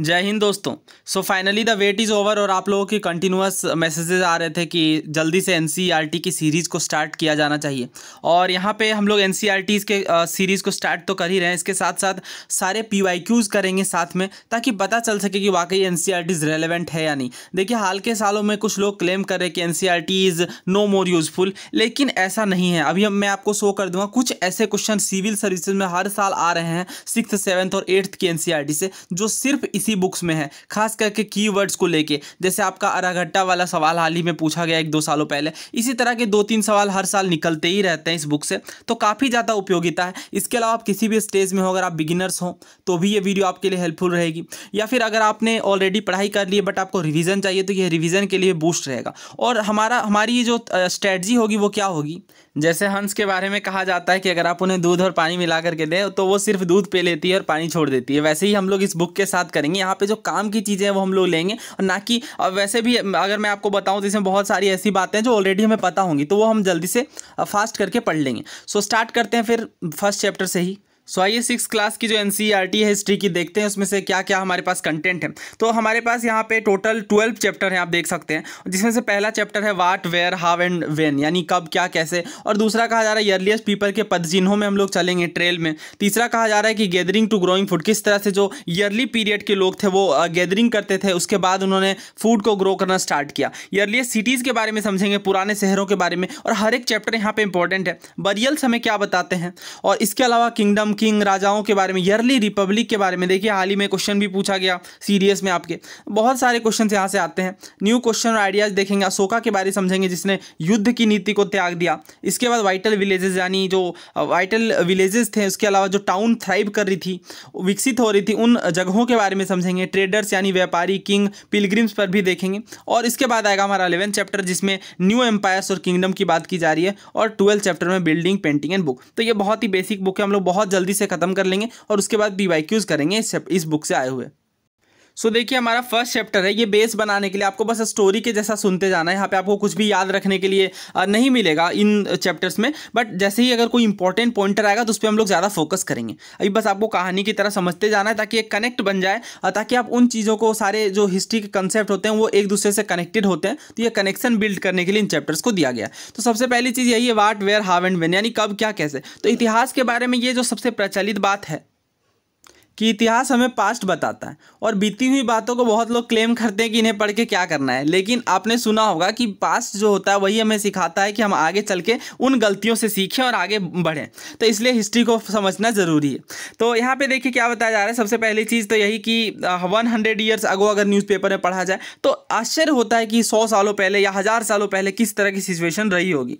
जय हिंद दोस्तों so finally the wait is over और आप लोगों के कंटिन्यूस मैसेजेस आ रहे थे कि जल्दी से एन e की सीरीज़ को स्टार्ट किया जाना चाहिए और यहाँ पे हम लोग एन e के सीरीज़ को स्टार्ट तो कर ही रहे हैं इसके साथ साथ सारे पी करेंगे साथ में ताकि पता चल सके कि वाकई एन रेलेवेंट e है या नहीं देखिए हाल के सालों में कुछ लोग क्लेम कर रहे हैं कि N is no more useful लेकिन ऐसा नहीं है अभी हम मैं आपको शो कर दूँगा कुछ ऐसे क्वेश्चन सिविल सर्विसेज में हर साल आ रहे हैं सिक्स सेवन्थ और एट्थ की एन से जो सिर्फ इसी बुक्स में है खास करके कीवर्ड्स को लेके जैसे आपका अराघट्टा वाला सवाल हाल ही में पूछा गया एक दो सालों पहले इसी तरह के दो तीन सवाल हर साल निकलते ही रहते हैं इस बुक से तो काफ़ी ज़्यादा उपयोगिता है इसके अलावा आप किसी भी स्टेज में हो अगर आप बिगिनर्स हो तो भी ये वीडियो आपके लिए हेल्पफुल रहेगी या फिर अगर आपने ऑलरेडी पढ़ाई कर ली है बट आपको रिविज़न चाहिए तो ये रिविज़न के लिए बूस्ट रहेगा और हमारा हमारी ये जो स्ट्रेटजी होगी वो क्या होगी जैसे हंस के बारे में कहा जाता है कि अगर आप उन्हें दूध और पानी मिला करके दें तो वो सिर्फ दूध पे लेती है और पानी छोड़ देती है वैसे ही हम लोग इस बुक के साथ करेंगे यहाँ पे जो काम की चीज़ें हैं वो हम लोग लेंगे और ना कि और वैसे भी अगर मैं आपको बताऊँ तो इसमें बहुत सारी ऐसी बातें जो ऑलरेडी हमें पता होंगी तो वो हम जल्दी से फास्ट करके पढ़ लेंगे सो स्टार्ट करते हैं फिर फर्स्ट चैप्टर से ही सो आइए सिक्स क्लास की जो एन e है हिस्ट्री की देखते हैं उसमें से क्या क्या हमारे पास कंटेंट है तो हमारे पास यहाँ पे टोटल ट्वेल्व चैप्टर हैं आप देख सकते हैं जिसमें से पहला चैप्टर है what where how and when यानी कब क्या कैसे और दूसरा कहा जा रहा है यरलीस्ट पीपल के पद जिन्हों में हम लोग चलेंगे ट्रेल में तीसरा कहा जा रहा है कि गैदरिंग टू ग्रोइंग फूड किस तरह से जो ईयरली पीरियड के लोग थे वो गैदरिंग करते थे उसके बाद उन्होंने फूड को ग्रो करना स्टार्ट किया ईयरलीस्ट सिटीज़ के बारे में समझेंगे पुराने शहरों के बारे में और हर एक चैप्टर यहाँ पर इंपॉर्टेंट है बरियल्स हमें क्या बताते हैं और इसके अलावा किंगडम किंग राजाओं के बारे में यरली रिपब्लिक के बारे में देखिए हाल ही में क्वेश्चन भी पूछा गया सीरियस में आपके बहुत सारे क्वेश्चन यहाँ से आते हैं न्यू क्वेश्चन और आइडियाज देखेंगे अशोका के बारे में समझेंगे जिसने युद्ध की नीति को त्याग दिया इसके बाद वाइटल विलेजेस यानी जो वाइटल विलेजेस थे उसके अलावा जो टाउन थ्राइव कर रही थी विकसित हो रही थी उन जगहों के बारे में समझेंगे ट्रेडर्स यानी व्यापारी किंग पिलग्रिम्स पर भी देखेंगे और इसके बाद आएगा हमारा अलेवन चैप्टर जिसमें न्यू एम्पायर्स और किंगडम की बात की जा रही है और ट्वेल्थ चैप्टर में बिल्डिंग पेंटिंग एंड बुक तो ये बहुत ही बेसिक बुक है हम लोग बहुत जल्दी जल्दी से खत्म कर लेंगे और उसके बाद बी करेंगे इस बुक से आए हुए सो so, देखिए हमारा फर्स्ट चैप्टर है ये बेस बनाने के लिए आपको बस स्टोरी के जैसा सुनते जाना है यहाँ पे आपको कुछ भी याद रखने के लिए नहीं मिलेगा इन चैप्टर्स में बट जैसे ही अगर कोई इंपॉर्टेंट पॉइंटर आएगा तो उस पर हम लोग ज़्यादा फोकस करेंगे अभी बस आपको कहानी की तरह समझते जाना है ताकि एक कनेक्ट बन जाए ताकि आप उन चीज़ों को सारे जो हिस्ट्री के कंसेप्ट होते हैं वो एक दूसरे से कनेक्टेड होते हैं तो ये कनेक्शन बिल्ड करने के लिए इन चैप्टर्स को दिया गया तो सबसे पहली चीज़ यही है what where how and when यानी कब क्या कैसे तो इतिहास के बारे में ये जो सबसे प्रचलित बात है कि इतिहास हमें पास्ट बताता है और बीती हुई बातों को बहुत लोग क्लेम करते हैं कि इन्हें पढ़ के क्या करना है लेकिन आपने सुना होगा कि पास्ट जो होता है वही हमें सिखाता है कि हम आगे चल के उन गलतियों से सीखें और आगे बढ़ें तो इसलिए हिस्ट्री को समझना ज़रूरी है तो यहाँ पर देखिए क्या बताया जा रहा है सबसे पहली चीज़ तो यही कि वन हंड्रेड ईयर्स अगो अगर न्यूज़पेपर में पढ़ा जाए तो आश्चर्य होता है कि सौ सालों पहले या हज़ार सालों पहले किस तरह की सिचुएशन रही होगी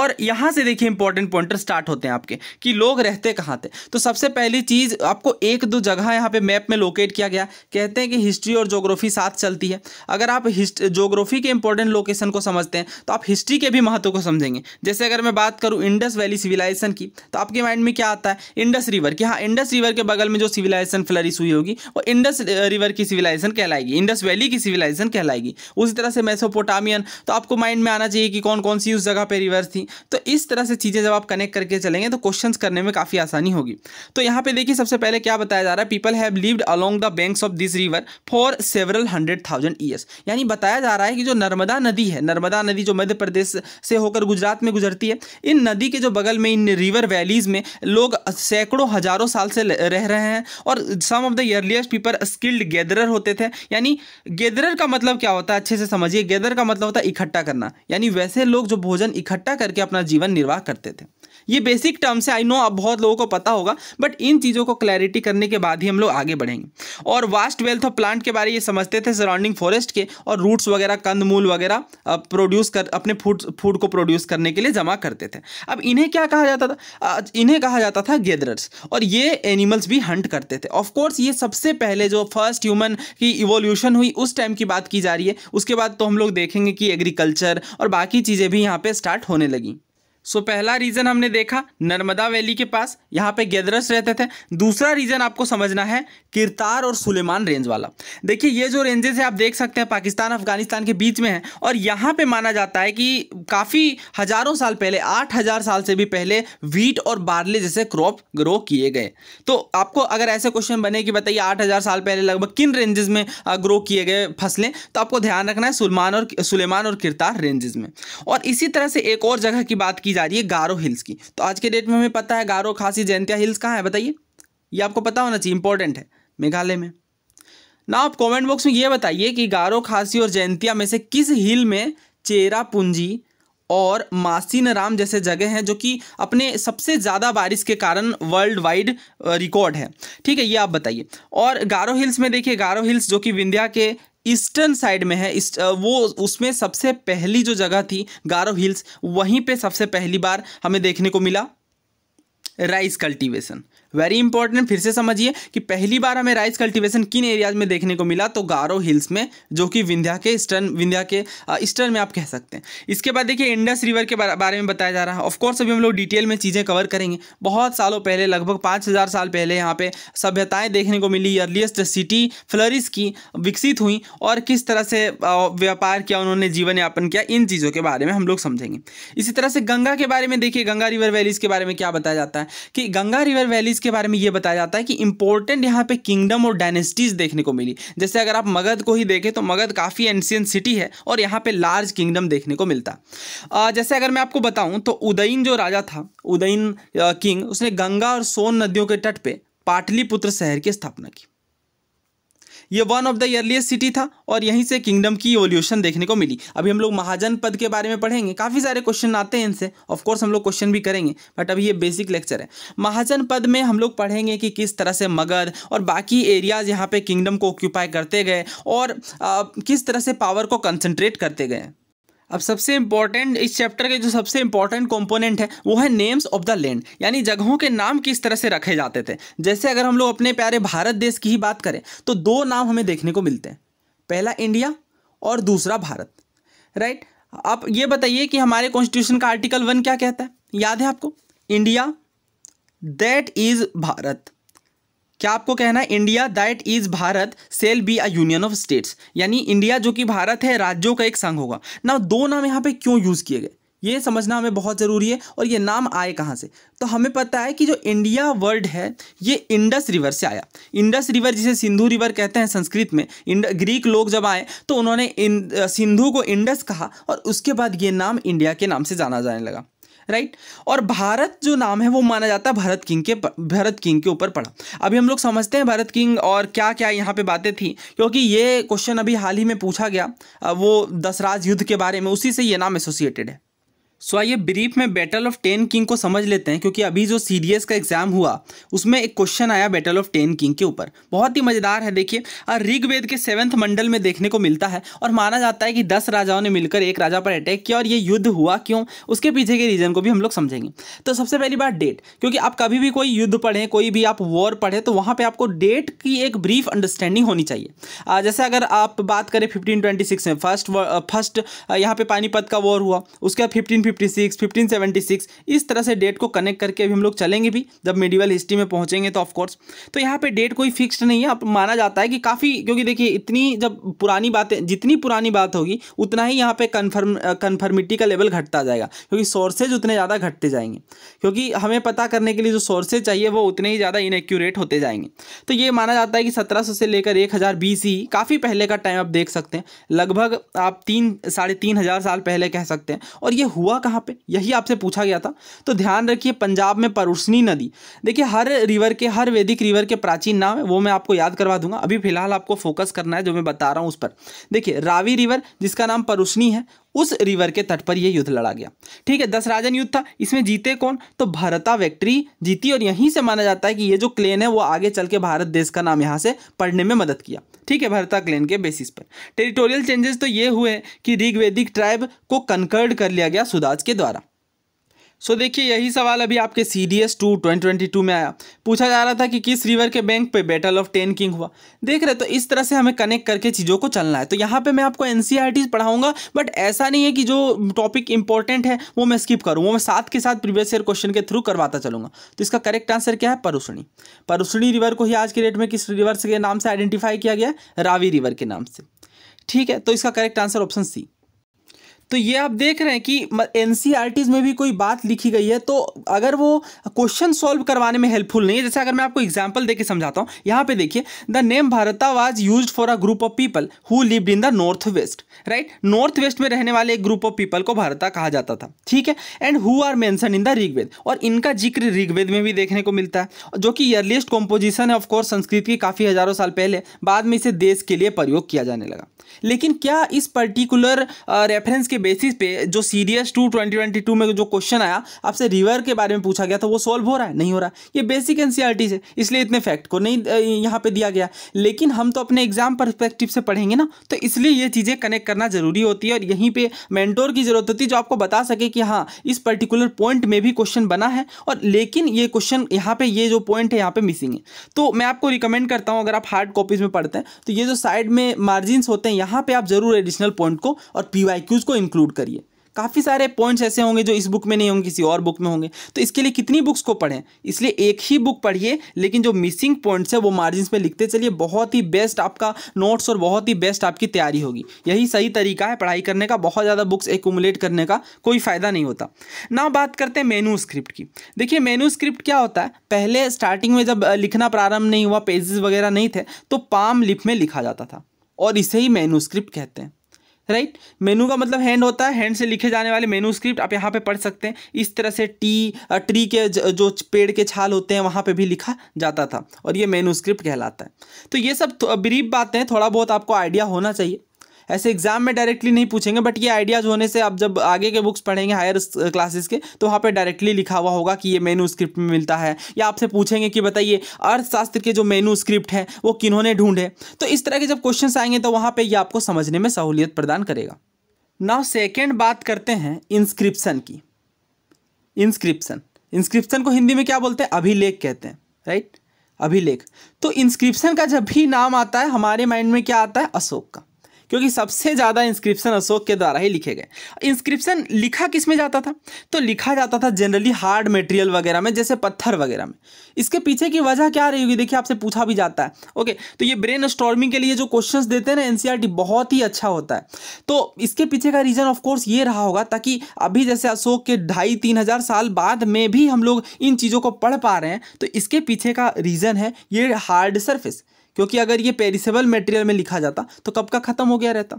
और यहाँ से देखिए इंपॉर्टेंट पॉइंटर स्टार्ट होते हैं आपके कि लोग रहते कहाँ थे तो सबसे पहली चीज़ आपको एक दो किंतु जगह यहाँ पे मैप में लोकेट किया गया कहते हैं कि हिस्ट्री और जोग्राफी साथ चलती है अगर आप जोग्राफी के इंपॉर्टेंट लोकेशन को समझते हैं तो आप हिस्ट्री के भी महत्व को समझेंगे जैसे अगर मैं बात करूँ इंडस वैली सिविलाइजेशन की तो आपके माइंड में क्या आता है इंडस रिवर की हाँ इंडस रिवर के बगल में जो सिविलाइजेशन फ्लरिश हुई होगी वो इंडस रिवर की सिविलाइजेशन कहलाएगी इंडस वैली की सिविलाइजेशन कहलाएगी उसी तरह से मेसोपोटामियन तो आपको माइंड में आना चाहिए कि कौन कौन सी उस जगह पर रिवर्स थी तो इस तरह से चीज़ें जब आप कनेक्ट करके चलेंगे तो क्वेश्चन करने में काफ़ी आसानी होगी तो यहाँ पर देखिए सबसे पहले क्या बताया बताया जा रहा है people have lived along the banks of this river for several hundred thousand years यानी बताया जा रहा है कि जो नर्मदा नदी है नर्मदा नदी जो मध्य प्रदेश से होकर गुजरात में गुजरती है इन नदी के जो बगल में इन रिवर वैलीज़ में लोग सैकड़ों हज़ारों साल से रह रहे हैं और some of the earliest people skilled gatherer होते थे यानी गैदरर का मतलब क्या होता है अच्छे से समझिए गैदर का मतलब होता है इकट्ठा करना यानी वैसे लोग जो भोजन इकट्ठा करके अपना जीवन निर्वाह करते थे ये बेसिक टर्म्स है आई नो अब बहुत लोगों को पता होगा बट इन चीज़ों को क्लैरिटी करने के बाद ही हम लोग आगे बढ़ेंगे और वास्ट वेल्थ ऑफ प्लांट के बारे ये समझते थे सराउंडिंग फॉरेस्ट के और रूट्स वगैरह कंद मूल वगैरह प्रोड्यूस कर अपने फूड फूड को प्रोड्यूस करने के लिए जमा करते थे अब इन्हें क्या कहा जाता था इन्हें कहा जाता था गेदरर्स और ये एनिमल्स भी हंट करते थे ऑफकोर्स ये सबसे पहले जो फर्स्ट ह्यूमन की इवोल्यूशन हुई उस टाइम की बात की जा रही है उसके बाद तो हम लोग देखेंगे कि एग्रीकल्चर और बाकी चीज़ें भी यहाँ पे स्टार्ट होने लगी सो पहला रीज़न हमने देखा नर्मदा वैली के पास यहाँ पे गेदरस रहते थे दूसरा रीज़न आपको समझना है किरतार और सुलेमान रेंज वाला देखिए ये जो रेंजेस है आप देख सकते हैं पाकिस्तान अफगानिस्तान के बीच में है और यहाँ पे माना जाता है कि काफ़ी हज़ारों साल पहले आठ हज़ार साल से भी पहले वीट और बार्ले जैसे क्रॉप ग्रो किए गए तो आपको अगर ऐसे क्वेश्चन बने कि बताइए आठ हज़ार साल पहले लगभग किन रेंजेस में ग्रो किए गए फसलें तो आपको ध्यान रखना है सुलेमान और सुलेमान और किरतार रेंजेस में और इसी तरह से एक और जगह की बात की जा रही है गारो हिल्स की तो आज के डेट में हमें पता है गारो खासी जयंतिया हिल्स कहाँ है बताइए ये आपको पता होना चाहिए इंपॉर्टेंट है मेघालय में ना आप कमेंट बॉक्स में ये बताइए कि गारो खासी और जयंतिया में से किस हिल में चेरा पूंजी और मासीन राम जैसे जगह हैं जो कि अपने सबसे ज़्यादा बारिश के कारण वर्ल्ड वाइड रिकॉर्ड है ठीक है ये आप बताइए और गारो हिल्स में देखिए गारो हिल्स जो कि विंध्या के ईस्टर्न साइड में है इस वो उसमें सबसे पहली जो जगह थी गारो हिल्स वहीं पे सबसे पहली बार हमें देखने को मिला राइस कल्टीवेशन वेरी इंपॉर्टेंट फिर से समझिए कि पहली बार हमें राइस कल्टिवेशन किन एरियाज में देखने को मिला तो गारो हिल्स में जो कि विंध्या के ईस्टर्न विंध्या के ईस्टर्न में आप कह सकते हैं इसके बाद देखिए इंडस रिवर के बारे में बताया जा रहा है ऑफकोर्स अभी हम लोग डिटेल में चीज़ें कवर करेंगे बहुत सालों पहले लगभग पाँच हज़ार साल पहले यहाँ पे सभ्यताएँ देखने को मिली अर्लीस्ट सिटी फ्लरिस की विकसित हुई और किस तरह से व्यापार किया उन्होंने जीवन यापन किया इन चीज़ों के बारे में हम लोग समझेंगे इसी तरह से गंगा के बारे में देखिए गंगा रिवर वैलीज़ के बारे में क्या बताया जाता है कि गंगा रिवर वैलीज़ इसके बारे में ये बताया जाता है कि इंपॉर्टेंट यहाँ पे किंगडम और डायनेस्टीज देखने को मिली जैसे अगर आप मगध को ही देखें तो मगध काफ़ी एंशियंट सिटी है और यहाँ पे लार्ज किंगडम देखने को मिलता जैसे अगर मैं आपको बताऊँ तो उदयन जो राजा था उदयन किंग उसने गंगा और सोन नदियों के तट पर पाटलिपुत्र शहर की स्थापना की ये one of the earliest city था और यहीं से किंगडम की इवोल्यूशन देखने को मिली अभी हम लोग महाजन पद के बारे में पढ़ेंगे काफ़ी सारे क्वेश्चन आते हैं इनसे ऑफकोर्स हम लोग क्वेश्चन भी करेंगे बट अभी ये बेसिक लेक्चर है महाजन पद में हम लोग पढ़ेंगे कि किस तरह से मगध और बाकी एरियाज यहाँ पे किंगडम को ऑक्यूपाई करते गए और आ, किस तरह से पावर को कंसनट्रेट करते गए अब सबसे इम्पॉर्टेंट इस चैप्टर के जो सबसे इम्पॉर्टेंट कंपोनेंट है वो है नेम्स ऑफ द लैंड यानी जगहों के नाम किस तरह से रखे जाते थे जैसे अगर हम लोग अपने प्यारे भारत देश की ही बात करें तो दो नाम हमें देखने को मिलते हैं पहला इंडिया और दूसरा भारत राइट आप ये बताइए कि हमारे कॉन्स्टिट्यूशन का आर्टिकल वन क्या कहता है याद है आपको इंडिया दैट इज़ भारत क्या आपको कहना है India that is Bharat shall be a union of states यानी इंडिया जो कि भारत है राज्यों का एक संघ होगा ना दो नाम यहाँ पे क्यों यूज़ किए गए ये समझना हमें बहुत ज़रूरी है और ये नाम आए कहाँ से तो हमें पता है कि जो इंडिया वर्ल्ड है ये इंडस रिवर से आया इंडस रिवर जिसे सिंधु रिवर कहते हैं संस्कृत में इंड ग्रीक लोग जब आए तो उन्होंने सिंधु को इंडस कहा और उसके बाद ये नाम इंडिया के नाम से जाना जाने लगा राइट और भारत जो नाम है वो माना जाता है भरत किंग के भरत किंग के ऊपर पड़ा अभी हम लोग समझते हैं भरत किंग और क्या क्या यहाँ पे बातें थी क्योंकि ये क्वेश्चन अभी हाल ही में पूछा गया वो दसराज युद्ध के बारे में उसी से ये नाम एसोसिएटेड है सो आइए ब्रीफ में बैटल ऑफ टेन किंग को समझ लेते हैं क्योंकि अभी जो सी का एग्जाम हुआ उसमें एक क्वेश्चन आया बैटल ऑफ टेन किंग के ऊपर बहुत ही मजेदार है देखिए ऋग्वेद के सेवन्थ मंडल में देखने को मिलता है और माना जाता है कि दस राजाओं ने मिलकर एक राजा पर अटैक किया और ये युद्ध हुआ क्यों उसके पीछे के रीजन को भी हम लोग समझेंगे तो सबसे पहली बात डेट क्योंकि आप कभी भी कोई युद्ध पढ़ें कोई भी आप वॉर पढ़ें तो वहाँ पर आपको डेट की एक ब्रीफ अंडरस्टैंडिंग होनी चाहिए जैसे अगर आप बात करें फिफ्टीन में फर्स्ट फर्स्ट यहाँ पर पानीपत का वॉर हुआ उसके बाद फिफ्टीन 1556 1576 इस तरह से डेट को कनेक्ट करके अभी हम लोग चलेंगे भी जब मेडिवल हिस्ट्री में पहुंचेंगे तो ऑफकोर्स तो यहाँ पे डेट कोई फिक्स्ड नहीं है अब माना जाता है कि काफ़ी क्योंकि देखिए इतनी जब पुरानी बातें जितनी पुरानी बात होगी उतना ही यहाँ पे कन्फर्म कन्फर्मिटी का लेवल घटता जाएगा क्योंकि सोर्सेज उतने ज़्यादा घटते जाएंगे क्योंकि हमें पता करने के लिए जो सोर्सेज चाहिए वो उतने ही ज़्यादा इनएक्यूरेट होते जाएंगे तो ये माना जाता है कि सत्रह से लेकर एक हज़ार काफ़ी पहले का टाइम आप देख सकते हैं लगभग आप तीन साढ़े तीन हज़ार साल पहले कह सकते हैं और ये हुआ हुआ कहाँ पे यही आपसे पूछा गया था तो ध्यान रखिए पंजाब में परुष्णी नदी देखिए हर रिवर के हर वैदिक रिवर के प्राचीन नाम है वो मैं आपको याद करवा दूंगा अभी फिलहाल आपको फोकस करना है जो मैं बता रहा हूँ उस पर देखिए रावी रिवर जिसका नाम परुष्णी है उस रिवर के तट पर यह युद्ध लड़ा गया ठीक है दस राजन युद्ध था इसमें जीते कौन तो भरता वैक्ट्री जीती और यहीं से माना जाता है कि ये जो क्लेन है वो आगे चल के भारत देश का नाम यहाँ से पढ़ने में मदद किया ठीक है भरता क्लेन के बेसिस पर टेरिटोरियल चेंजेस तो ये हुए कि ऋग्वेदिक ट्राइब को कंकर्ड कर लिया गया सुदाज के द्वारा सो so, देखिए यही सवाल अभी आपके C D S two twenty twenty two में आया पूछा जा रहा था कि किस रिवर के बैंक पे बैटल ऑफ टेन किंग हुआ देख रहे तो इस तरह से हमें कनेक्ट करके चीज़ों को चलना है तो यहाँ पे मैं आपको एन सी आर टीज पढ़ाऊंगा बट ऐसा नहीं है कि जो टॉपिक इंपॉर्टेंट है वो मैं स्किप करूँ वो मैं साथ के साथ प्रीवियस ईयर क्वेश्चन के थ्रू करवाता चलूँगा तो इसका करेक्ट आंसर क्या है परुषणी परुषणी रिवर को ही आज के डेट में किस रिवर के नाम से आइडेंटिफाई किया गया रावी रिवर के नाम से ठीक है तो इसका करेक्ट आंसर ऑप्शन सी तो ये आप देख रहे हैं कि एन e में भी कोई बात लिखी गई है तो अगर वो क्वेश्चन सॉल्व करवाने में हेल्पफुल नहीं है जैसे अगर मैं आपको एग्जाम्पल देके समझाता हूँ यहाँ पे देखिए the name Bharata was use for a group of people who lived in the north west right north west में रहने वाले एक ग्रुप ऑफ पीपल को भारता कहा जाता था ठीक है and who are mentioned in the Rigveda और इनका जिक्र ऋग्वेद में भी देखने को मिलता है जो कि अर्लिएस्ट कॉम्पोजिशन है ऑफकोर्स संस्कृत की काफ़ी हज़ारों साल पहले बाद में इसे देश के लिए प्रयोग किया जाने लगा लेकिन क्या इस पर्टिकुलर रेफरेंस के के बेसिस पे जो सीरियस टू ट्वेंटी में जो क्वेश्चन आया आपसे रिवर के बारे में पूछा गया था वो सॉल्व हो रहा है नहीं हो रहा ये बेसिक एन है इसलिए इतने फैक्ट को नहीं यहाँ पर दिया गया लेकिन हम तो अपने एग्जाम परस्पेक्टिव से पढ़ेंगे ना तो इसलिए ये चीज़ें कनेक्ट करना ज़रूरी होती है और यहीं पर मैंटोर की ज़रूरत होती है जो आपको बता सके कि हाँ इस पर्टिकुलर पॉइंट में भी क्वेश्चन बना है और लेकिन ये क्वेश्चन यहाँ पे ये जो पॉइंट है यहाँ पे मिसिंग है तो मैं आपको रिकमेंड करता हूँ अगर आप हार्ड कॉपीज़ में पढ़ते हैं तो ये जो साइड में मार्जिन होते हैं यहाँ पे आप जरूर एडिशनल पॉइंट को और पी को इन इंक्लूड करिए काफ़ी सारे पॉइंट्स ऐसे होंगे जो इस बुक में नहीं होंगे किसी और बुक में होंगे तो इसके लिए कितनी बुक्स को पढ़ें इसलिए एक ही बुक पढ़िए लेकिन जो मिसिंग पॉइंट्स है वो मार्जिन में लिखते चलिए बहुत ही बेस्ट आपका नोट्स और बहुत ही बेस्ट आपकी तैयारी होगी यही सही तरीका है पढ़ाई करने का बहुत ज़्यादा बुक्स एकूमुलेट करने का कोई फ़ायदा नहीं होता ना बात करते हैं मेनू स्क्रिप्ट की देखिए मेनू स्क्रिप्ट क्या होता है पहले स्टार्टिंग में जब लिखना प्रारंभ नहीं हुआ पेजेस वगैरह नहीं थे तो पाम लिप में लिखा जाता था और इसे ही मेनू स्क्रिप्ट कहते हैं राइट मेनू का मतलब हैंड होता है हैंड से लिखे जाने वाले मेनू स्क्रिप्ट आप यहाँ पे पढ़ सकते हैं इस तरह से टी ट्री के जो पेड़ के छाल होते हैं वहाँ पे भी लिखा जाता था और ये मेनू स्क्रिप्ट कहलाता है तो ये सब ब्रीफ तो, बातें थोड़ा बहुत आपको आइडिया होना चाहिए ऐसे एग्जाम में डायरेक्टली नहीं पूछेंगे बट ये आइडियाज़ होने से आप जब आगे के बुक्स पढ़ेंगे हायर क्लासेस के तो वहाँ पर डायरेक्टली लिखा हुआ होगा कि ये मेनू स्क्रिप्ट में मिलता है या आपसे पूछेंगे कि बताइए अर्थशास्त्र के जो मेनू स्क्रिप्ट है वो किन्होंने ढूंढे तो इस तरह के जब क्वेश्चन आएंगे तो वहाँ पर यह आपको समझने में सहूलियत प्रदान करेगा नाउ सेकेंड बात करते हैं इंस्क्रिप्सन की इंस्क्रिप्सन इंस्क्रिप्सन को हिंदी में क्या बोलते हैं अभिलेख कहते हैं राइट अभिलेख तो इंस्क्रिप्शन का जब भी नाम आता है हमारे माइंड में क्या आता है अशोक का क्योंकि सबसे ज़्यादा इंस्क्रिप्शन अशोक के द्वारा ही लिखे गए इंस्क्रिप्शन लिखा किस में जाता था तो लिखा जाता था जनरली हार्ड मटेरियल वगैरह में जैसे पत्थर वगैरह में इसके पीछे की वजह क्या रही होगी देखिए आपसे पूछा भी जाता है ओके तो ये ब्रेन स्टॉर्मिंग के लिए जो क्वेश्चन देते हैं ना एनसीआरटी e बहुत ही अच्छा होता है तो इसके पीछे का रीज़न ऑफकोर्स ये रहा होगा ताकि अभी जैसे अशोक के ढाई तीन हज़ार साल बाद में भी हम लोग इन चीज़ों को पढ़ पा रहे हैं तो इसके पीछे का रीज़न है ये हार्ड सर्फेस क्योंकि अगर ये पेरिसेबल मटेरियल में लिखा जाता तो कब का ख़त्म हो गया रहता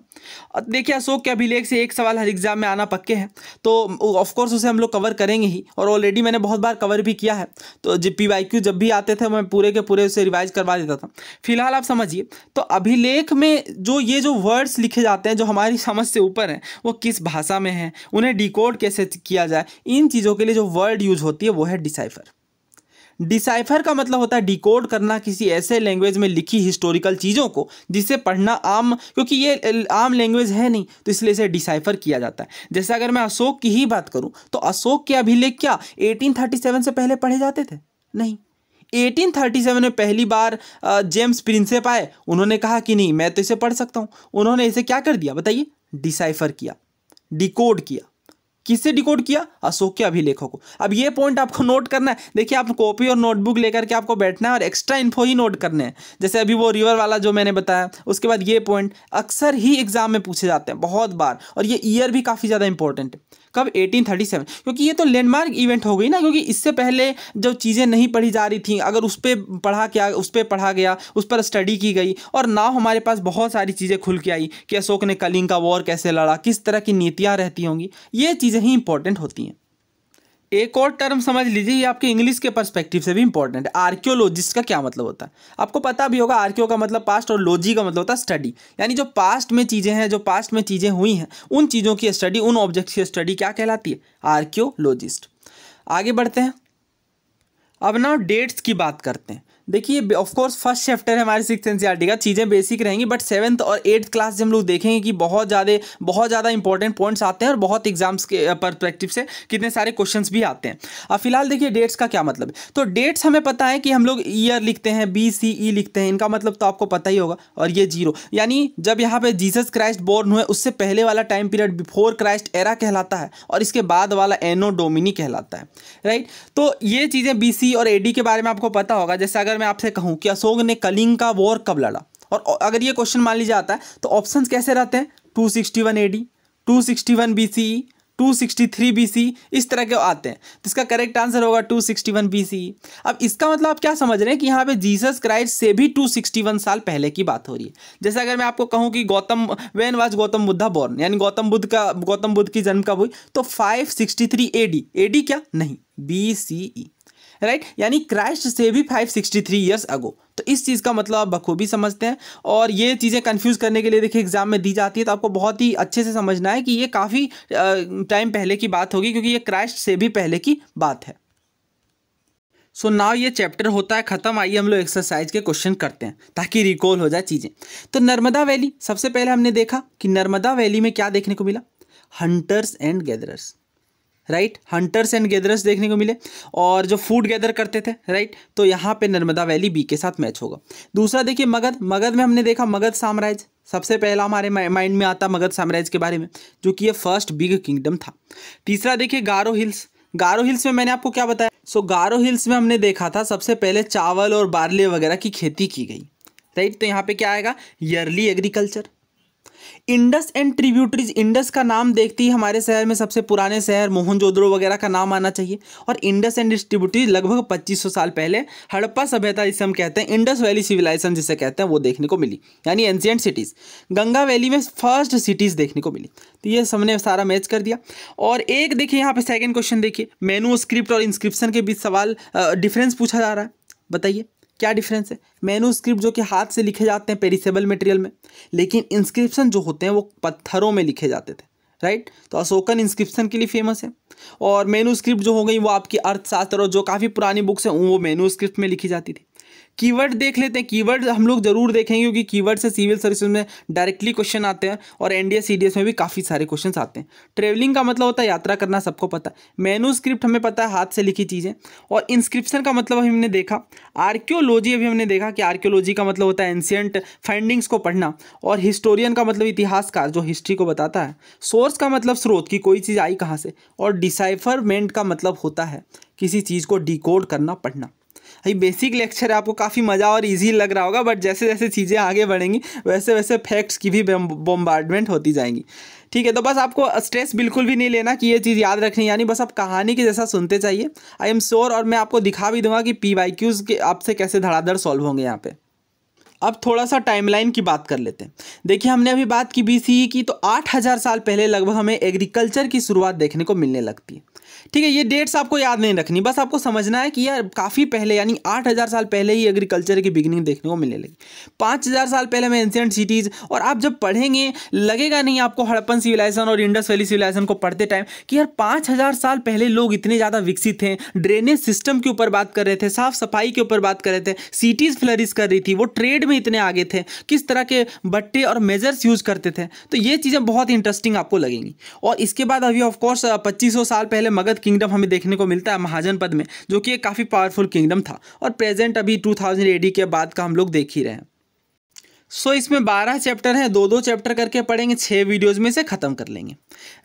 देखिए अशोक के अभिलेख से एक सवाल हर एग्ज़ाम में आना पक्के हैं तो ऑफकोर्स उसे हम लोग कवर करेंगे ही और ऑलरेडी मैंने बहुत बार कवर भी किया है तो जी पी वाई क्यू जब भी आते थे मैं पूरे के पूरे उसे रिवाइज करवा देता था फिलहाल आप समझिए तो अभिलेख में जो ये जो वर्ड्स लिखे जाते हैं जो हमारी समझ से ऊपर हैं वो किस भाषा में हैं उन्हें डिकोड कैसे किया जाए इन चीज़ों के लिए जो वर्ड यूज होती है वो है डिसाइफर डिसाइफर का मतलब होता है डिकोड करना किसी ऐसे लैंग्वेज में लिखी हिस्टोरिकल चीज़ों को जिसे पढ़ना आम क्योंकि ये आम लैंग्वेज है नहीं तो इसलिए इसे डिसाइफर किया जाता है जैसे अगर मैं अशोक की ही बात करूँ तो अशोक के अभिलेख क्या एटीन से पहले पढ़े जाते थे नहीं 1837 में पहली बार जेम्स प्रिंसेप आए उन्होंने कहा कि नहीं मैं तो इसे पढ़ सकता हूँ उन्होंने इसे क्या कर दिया बताइए डिसाइफर किया डिकोड किया किसे डिकोड किया अशोक के अभिलेखों को अब ये पॉइंट आपको नोट करना है देखिए आप कॉपी और नोटबुक लेकर के आपको बैठना है और एक्स्ट्रा इन्फो ही नोट करने हैं जैसे अभी वो रिवर वाला जो मैंने बताया उसके बाद ये पॉइंट अक्सर ही एग्जाम में पूछे जाते हैं बहुत बार और ये ईयर भी काफ़ी ज़्यादा इंपॉर्टेंट है कब 1837 क्योंकि ये तो लैंडमार्क इवेंट हो गई ना क्योंकि इससे पहले जो चीज़ें नहीं पढ़ी जा रही थी अगर उस पर पढ़ा क्या उस पर पढ़ा गया उस पर स्टडी की गई और नाव हमारे पास बहुत सारी चीज़ें खुल के आई कि अशोक ने कलिंग का वॉर कैसे लड़ा किस तरह की नीतियाँ रहती होंगी ये चीज़ें ही इंपॉर्टेंट होती हैं एक और टर्म समझ लीजिए ये आपके इंग्लिश के परस्पेक्टिव से भी इंपॉर्टेंट है आर्क्योलॉजिस्ट का क्या मतलब होता है आपको पता भी होगा आर्क्यो का मतलब पास्ट और लॉजी का मतलब होता है स्टडी यानी जो पास्ट में चीज़ें हैं जो पास्ट में चीज़ें हुई हैं उन चीज़ों की स्टडी उन ऑब्जेक्ट्स की स्टडी क्या कहलाती है आर्क्योलॉजिस्ट आगे बढ़ते हैं अब ना डेट्स की बात करते हैं देखिए ऑफ कोर्स फर्स्ट चैप्टर है हमारे सिक्स एन e का चीज़ें बेसिक रहेंगी बट सेवन्थ और एट्थ क्लास से हम लोग देखेंगे कि बहुत ज़्यादा बहुत ज़्यादा इंपॉर्टेंट पॉइंट्स आते हैं और बहुत एग्जाम्स के परस्पेक्टिव से कितने सारे क्वेश्चन भी आते हैं अब फिलहाल देखिए डेट्स का क्या मतलब है तो डेट्स हमें पता है कि हम लोग ईयर लिखते हैं बी सी ई लिखते हैं इनका मतलब तो आपको पता ही होगा और ये जीरो यानी जब यहाँ पर जीसस क्राइस्ट बोर्न हुए उससे पहले वाला time period before Christ era कहलाता है और इसके बाद वाला एनो डोमिनी कहलाता है राइट तो ये चीज़ें बी सी और ए डी के बारे में आपको पता होगा जैसे अगर अगर मैं आपसे कहूँ कि अशोक ने कलिंग का वॉर कब लड़ा और अगर ये क्वेश्चन मान लीजिए आता है तो ऑप्शन कैसे रहते हैं two sixty one A D two sixty one B C two sixty three B C इस तरह के आते हैं तो इसका करेक्ट आंसर होगा two sixty one B C अब इसका मतलब आप क्या समझ रहे हैं कि यहाँ पे जीसस क्राइस्ट से भी टू सिक्सटी वन साल पहले की बात हो रही है जैसे अगर मैं आपको कहूँ कि Gautam when was Gautam Buddha born यानी गौतम बुद्ध का गौतम बुद्ध की जन्म कब हुई तो five sixty three A D A D क्या नहीं बी सी ई राइट यानी क्राइस्ट से भी 563 इयर्स अगो तो इस चीज़ का मतलब आप बखूबी समझते हैं और ये चीज़ें कंफ्यूज करने के लिए देखिए एग्जाम में दी जाती है तो आपको बहुत ही अच्छे से समझना है कि ये काफ़ी टाइम पहले की बात होगी क्योंकि ये क्राइस्ट से भी पहले की बात है सो so नाव ये चैप्टर होता है ख़त्म आइए हम लोग एक्सरसाइज के क्वेश्चन करते हैं ताकि रिकॉल हो जाए चीज़ें तो नर्मदा वैली सबसे पहले हमने देखा कि नर्मदा वैली में क्या देखने को मिला hunters and gatherers right hunters and gatherers देखने को मिले और जो फूड गैदर करते थे राइट तो यहाँ पे नर्मदा वैली बी के साथ मैच होगा दूसरा देखिए मगध मगध में हमने देखा मगध साम्राज्य सबसे पहला हमारे माइंड में आता मगध साम्राज्य के बारे में जो कि ये फर्स्ट बिग किंगडम था तीसरा देखिए गारो हिल्स गारो हिल्स में मैंने आपको क्या बताया सो गारो हिल्स में हमने देखा था सबसे पहले चावल और बार्ले वगैरह की खेती की गई राइट तो यहाँ पे क्या आएगा early agriculture Indus and tributaries Indus का नाम देखते ही हमारे शहर में सबसे पुराने शहर मोहनजोदड़ो वगैरह का नाम आना चाहिए और इंडस एंड ट्रिब्यूटरीज लगभग 2500 साल पहले हड़प्पा सभ्यता जिसे हम कहते हैं इंडस वैली सिविलाइजेशन जिसे कहते हैं वो देखने को मिली यानी एंशियंट सिटीज़ गंगा वैली में फर्स्ट सिटीज़ देखने को मिली तो ये सबने सारा मैच कर दिया और एक देखिए यहाँ पर सेकेंड क्वेश्चन देखिए मेनू स्क्रिप्ट और इंस्क्रिप्शन के बीच सवाल डिफरेंस पूछा जा रहा है बताइए क्या डिफरेंस है मेनू स्क्रिप्ट जो कि हाथ से लिखे जाते हैं पेरिसेबल मटेरियल में लेकिन इंस्क्रिप्शन जो होते हैं वो पत्थरों में लिखे जाते थे राइट तो अशोकन इंस्क्रिप्शन के लिए फेमस है और मेनू स्क्रिप्ट जो हो गई वो आपकी अर्थशास्त्र और जो काफ़ी पुरानी बुक्स हैं वो मेनू स्क्रिप्ट में लिखी जाती थी कीवर्ड देख लेते हैं कीवर्ड हम लोग जरूर देखेंगे क्योंकि कीवर्ड से सिविल सर्विसेज में डायरेक्टली क्वेश्चन आते हैं और एनडीए सीडीएस में भी काफ़ी सारे क्वेश्चन आते हैं ट्रेवलिंग का मतलब होता है यात्रा करना सबको पता है मेनू स्क्रिप्ट हमें पता है हाथ से लिखी चीज़ें और इंस्क्रिप्शन का मतलब हमने देखा आर्क्योलॉजी अभी हमने देखा कि आर्क्योलॉजी का मतलब होता है एंशियंट फाइंडिंग्स को पढ़ना और हिस्टोरियन का मतलब इतिहासकार जो हिस्ट्री को बताता है सोर्स का मतलब स्रोत की कोई चीज़ आई कहाँ से और डिसाइफरमेंट का मतलब होता है किसी चीज़ को डिकोड करना पढ़ना भाई बेसिक लेक्चर है आपको काफ़ी मज़ा और इजी लग रहा होगा बट जैसे जैसे चीज़ें आगे बढ़ेंगी वैसे वैसे फैक्ट्स की भी बॉम्बार्डमेंट होती जाएंगी ठीक है तो बस आपको स्ट्रेस बिल्कुल भी नहीं लेना कि ये चीज़ याद रखनी यानी बस आप कहानी के जैसा सुनते चाहिए आई एम श्योर और मैं आपको दिखा भी दूंगा कि पी वाई क्यूज़ के आपसे कैसे धड़ाधड़ सॉल्व होंगे यहाँ पे अब थोड़ा सा टाइमलाइन की बात कर लेते हैं देखिए हमने अभी बात की सी e की तो आठ हज़ार साल पहले लगभग हमें एग्रीकल्चर की शुरुआत देखने को मिलने लगती है ठीक है ये डेट्स आपको याद नहीं रखनी बस आपको समझना है कि यार काफ़ी पहले यानी आठ हज़ार साल पहले ही एग्रीकल्चर की बिगनिंग देखने को मिलने लगी पाँच हज़ार साल पहले में एंशियंट सिटीज़ और आप जब पढ़ेंगे लगेगा नहीं आपको हड़प्पन सिविलाइजेशन और इंडस वैली सिविलाइजेशन को पढ़ते टाइम कि यार पाँच हज़ार साल पहले लोग इतने ज़्यादा विकसित थे ड्रेनेज सिस्टम के ऊपर बात कर रहे थे साफ सफाई के ऊपर बात कर रहे थे सिटीज़ फ्लरिश कर रही थी वो ट्रेड में इतने आगे थे किस तरह के बट्टे और मेजर्स यूज़ करते थे तो ये चीज़ें बहुत इंटरेस्टिंग आपको लगेंगी और इसके बाद अभी ऑफकोर्स पच्चीस साल पहले मगध महाजनपद किंगडम हमें देखने को मिलता है महाजनपद में जो कि एक काफ़ी पावरफुल किंगडम था और प्रेजेंट अभी टू थाउजेंड के बाद का हम लोग देख ही रहे हैं सो so, इसमें बारह चैप्टर हैं दो दो चैप्टर करके पढ़ेंगे छः वीडियोज़ में से ख़त्म कर लेंगे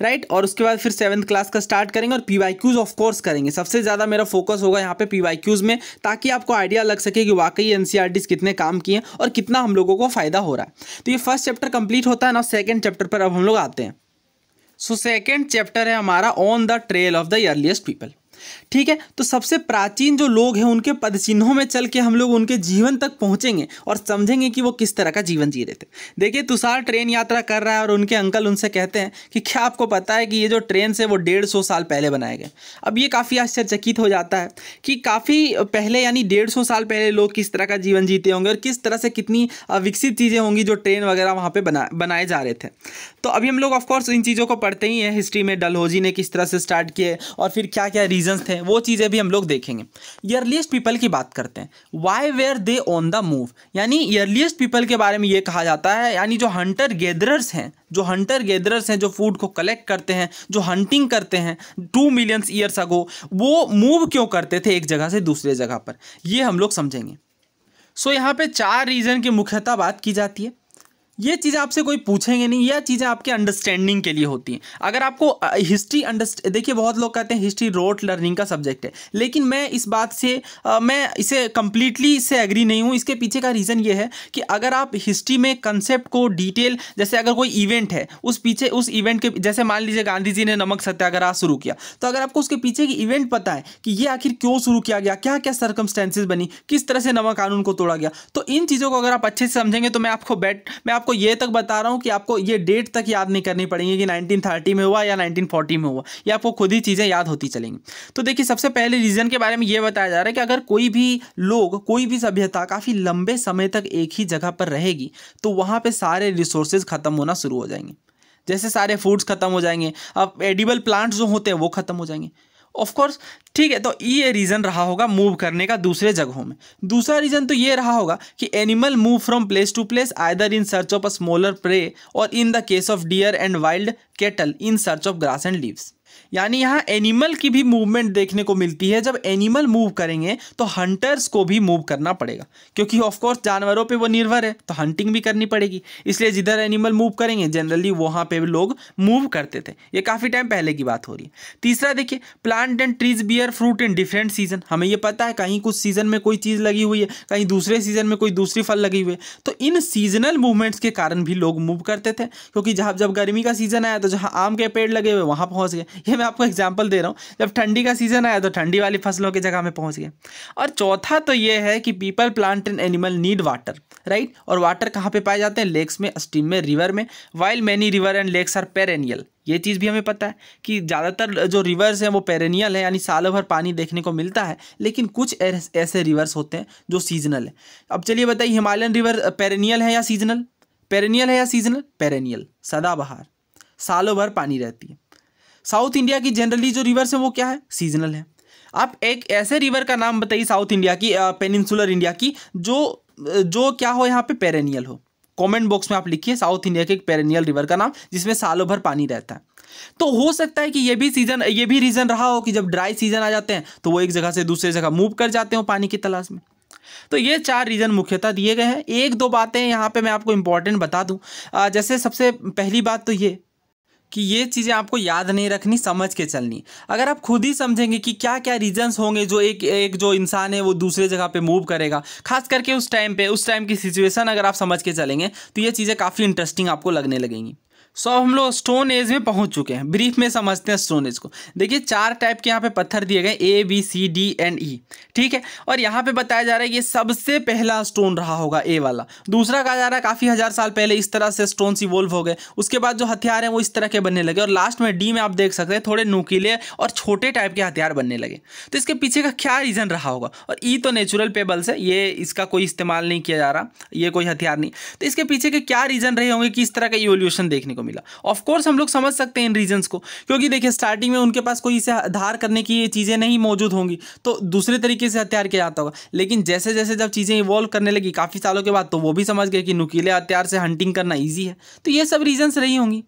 राइट और उसके बाद फिर सेवन्थ क्लास का स्टार्ट करेंगे और P Y Qs of course करेंगे सबसे ज़्यादा मेरा फोकस होगा यहाँ पे पी वाई क्यूज़ में ताकि आपको आइडिया लग सके कि वाकई एन e कितने काम किए हैं और कितना हम लोगों को फ़ायदा हो रहा है तो ये फर्स्ट चैप्टर कम्प्लीट होता है ना सेकेंड चैप्टर पर अब हम लोग आते हैं सो सेकेंड चैप्टर है हमारा on the trail of the earliest people ठीक है तो सबसे प्राचीन जो लोग हैं उनके पदचिन्हों में चल के हम लोग उनके जीवन तक पहुंचेंगे और समझेंगे कि वो किस तरह का जीवन जी रहे थे देखिए तुषार ट्रेन यात्रा कर रहा है और उनके अंकल उनसे कहते हैं कि क्या आपको पता है कि ये जो ट्रेन से वो डेढ़ सौ साल पहले बनाए गए अब ये काफ़ी आश्चर्यचकित हो जाता है कि काफ़ी पहले यानी डेढ़ सौ साल पहले लोग किस तरह का जीवन जीते होंगे और किस तरह से कितनी विकसित चीज़ें होंगी जो ट्रेन वगैरह वहाँ पर बना बनाए जा रहे थे तो अभी हम लोग ऑफकोर्स इन चीज़ों को पढ़ते ही हैं हिस्ट्री में डलहोजी ने किस तरह से स्टार्ट किए और फिर क्या क्या रीज़न रीजंस थे वो चीज़ें भी हम लोग देखेंगे ये पीपल की बात करते हैं why where they on the move यानी अर्लीस्ट पीपल के बारे में ये कहा जाता है यानी जो हंटर गैदरर्स हैं जो हंटर गैदरर्स हैं जो फूड को कलेक्ट करते हैं जो हंटिंग करते हैं टू मिलियंस ईयर्स अगो वो मूव क्यों करते थे एक जगह से दूसरे जगह पर ये हम लोग समझेंगे सो so, यहाँ पे चार रीज़न की मुख्यतः बात की जाती है ये चीज़ें आपसे कोई पूछेंगे नहीं यह चीज़ें आपके अंडरस्टैंडिंग के लिए होती हैं अगर आपको हिस्ट्री अंडरस्ट देखिए बहुत लोग कहते हैं हिस्ट्री रोट लर्निंग का सब्जेक्ट है लेकिन मैं इस बात से आ, मैं इसे कम्प्लीटली इससे एग्री नहीं हूँ इसके पीछे का रीज़न ये है कि अगर आप हिस्ट्री में कंसेप्ट को डिटेल जैसे अगर कोई इवेंट है उस पीछे उस इवेंट के जैसे मान लीजिए गांधी जी ने नमक सत्याग्रह शुरू किया तो अगर आपको उसके पीछे की इवेंट पता है कि ये आखिर क्यों शुरू किया गया क्या क्या सर्कमस्टेंसेज बनी किस तरह से नमक कानून को तोड़ा गया तो इन चीज़ों को अगर आप अच्छे से समझेंगे तो मैं आपको बैठ मैं आपको आपको ये तक बता रहा हूँ कि आपको ये डेट तक याद नहीं करनी पड़ेगी कि 1930 में हुआ या 1940 में हुआ ये आपको खुद ही चीज़ें याद होती चलेंगी तो देखिए सबसे पहले रीज़न के बारे में ये बताया जा रहा है कि अगर कोई भी लोग कोई भी सभ्यता काफ़ी लंबे समय तक एक ही जगह पर रहेगी तो वहाँ पर सारे रिसोर्सेज ख़त्म होना शुरू हो जाएंगे जैसे सारे फूड्स ख़त्म हो जाएंगे अब एडिबल प्लांट्स जो होते हैं वो ख़त्म हो जाएंगे ऑफकोर्स ठीक है तो ये रीज़न रहा होगा मूव करने का दूसरे जगहों में दूसरा रीज़न तो ये रहा होगा कि animal move from place to place either in search of a smaller prey or in the case of deer and wild cattle in search of grass and leaves यानी यहाँ एनिमल की भी मूवमेंट देखने को मिलती है जब एनिमल मूव करेंगे तो हंटर्स को भी मूव करना पड़ेगा क्योंकि ऑफकोर्स जानवरों पे वो निर्भर है तो हंटिंग भी करनी पड़ेगी इसलिए जिधर एनिमल मूव करेंगे जनरली वहाँ पे लोग मूव करते थे ये काफ़ी टाइम पहले की बात हो रही है तीसरा देखिए plant and trees bear fruit in different season हमें ये पता है कहीं कुछ सीजन में कोई चीज़ लगी हुई है कहीं दूसरे सीजन में कोई दूसरी फल लगी हुई है तो इन सीजनल मूवमेंट्स के कारण भी लोग मूव करते थे क्योंकि जहाँ जब गर्मी का सीजन आया तो जहाँ आम के पेड़ लगे हुए वहाँ पहुँच गए ये मैं आपको एग्जाम्पल दे रहा हूँ जब ठंडी का सीज़न आया तो ठंडी वाली फसलों की जगह में पहुँच गए और चौथा तो ये है कि people plant and animal need water right और वाटर कहाँ पे पाए जाते हैं लेक्स में स्टीम में रिवर में while many river and lakes are perennial ये चीज़ भी हमें पता है कि ज़्यादातर जो रिवर्स हैं वो पेरेनियल है यानी सालों भर पानी देखने को मिलता है लेकिन कुछ ऐसे रिवर्स होते हैं जो सीजनल है अब चलिए बताइए हिमालयन रिवर पेरेनियल है या सीजनल पेरेनियल है या सीजनल पेरेनियल सदाबहार सालों भर पानी रहती है साउथ इंडिया की जनरली जो रिवर्स है वो क्या है सीजनल है आप एक ऐसे रिवर का नाम बताइए साउथ इंडिया की पेनिनसुलर इंडिया की जो जो क्या हो यहाँ पे पेरेनियल हो कमेंट बॉक्स में आप लिखिए साउथ इंडिया के एक पेरेनियल रिवर का नाम जिसमें सालों भर पानी रहता है तो हो सकता है कि ये भी सीजन ये भी रीज़न रहा हो कि जब ड्राई सीजन आ जाते हैं तो वो एक जगह से दूसरे जगह मूव कर जाते हो पानी की तलाश में तो ये चार रीज़न मुख्यतः दिए गए हैं एक दो बातें यहाँ पे मैं आपको इंपॉर्टेंट बता दूँ जैसे सबसे पहली बात तो ये कि ये चीज़ें आपको याद नहीं रखनी समझ के चलनी अगर आप खुद ही समझेंगे कि क्या क्या रीजंस होंगे जो एक एक जो इंसान है वो दूसरे जगह पे मूव करेगा खास करके उस टाइम पे उस टाइम की सिचुएशन अगर आप समझ के चलेंगे तो ये चीज़ें काफ़ी इंटरेस्टिंग आपको लगने लगेंगी सो so, हम लोग स्टोन एज में पहुंच चुके हैं ब्रीफ में समझते हैं स्टोन एज को देखिए चार टाइप के यहाँ पे पत्थर दिए गए A B C D and E ठीक है और यहाँ पे बताया जा रहा है कि सबसे पहला स्टोन रहा होगा ए वाला दूसरा कहा जा रहा है काफ़ी हज़ार साल पहले इस तरह से स्टोन इवोल्व हो गए उसके बाद जो हथियार हैं वो इस तरह के बनने लगे और लास्ट में डी में आप देख सकते हैं थोड़े नुकीले और छोटे टाइप के हथियार बनने लगे तो इसके पीछे का क्या रीज़न रहा होगा और ई e तो नेचुरल पेबल्स है ये इसका कोई इस्तेमाल नहीं किया जा रहा ये कोई हथियार नहीं तो इसके पीछे के क्या रीज़न रहे होंगे कि इस तरह का इवोल्यूशन देखने को को मिला ऑफकोर्स हम लोग समझ सकते हैं इन रीजन्स को क्योंकि देखिए स्टार्टिंग में उनके पास कोई इसे आधार करने की ये चीज़ें नहीं मौजूद होंगी तो दूसरे तरीके से हथियार किया जाता होगा लेकिन जैसे जैसे जब चीज़ें इवॉल्व करने लगी काफ़ी सालों के बाद तो वो भी समझ गए कि नुकीले हथियार से हंटिंग करना ईजी है तो ये सब रीजन्स रही होंगी